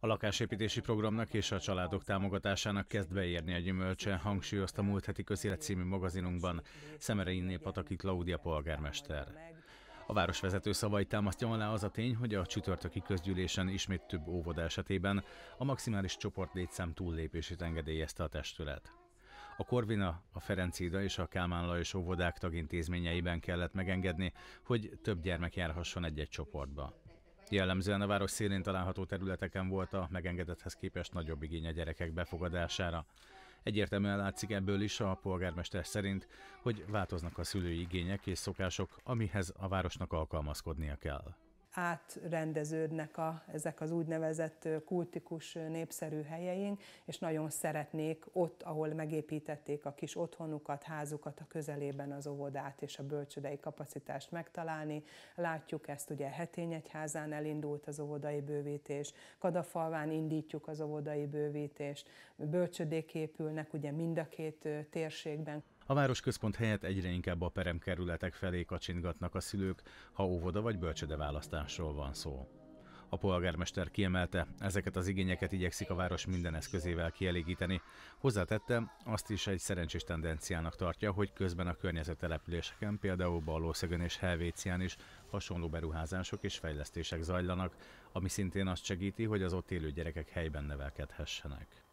A lakásépítési programnak és a családok támogatásának kezd beérni a gyümölcse, hangsúlyozta múlt heti közélet című magazinunkban Inné Pataki Klaudia polgármester. A városvezető szavait támasztja alá az a tény, hogy a csütörtöki közgyűlésen ismét több óvoda esetében a maximális csoport létszám túllépését engedélyezte a testület. A Korvina, a Ferencida és a Kálmán Lajos óvodák tagintézményeiben kellett megengedni, hogy több gyermek járhasson egy-egy csoportba. Jellemzően a város szélén található területeken volt a megengedethez képest nagyobb igény a gyerekek befogadására. Egyértelműen látszik ebből is a polgármester szerint, hogy változnak a szülői igények és szokások, amihez a városnak alkalmazkodnia kell átrendeződnek a, ezek az úgynevezett kultikus népszerű helyeink, és nagyon szeretnék ott, ahol megépítették a kis otthonukat, házukat, a közelében az óvodát és a bölcsödei kapacitást megtalálni. Látjuk ezt ugye Hetényegyházán elindult az óvodai bővítés, Kadafalván indítjuk az óvodai bővítést, bölcsödék épülnek ugye mind a két térségben. A városközpont helyett egyre inkább a peremkerületek felé kacsingatnak a szülők, ha óvoda vagy bölcsöde választásról van szó. A polgármester kiemelte, ezeket az igényeket igyekszik a város minden eszközével kielégíteni. Hozzátette, azt is egy szerencsés tendenciának tartja, hogy közben a környező településeken, például Ballószögön és Helvécián is hasonló beruházások és fejlesztések zajlanak, ami szintén azt segíti, hogy az ott élő gyerekek helyben nevelkedhessenek.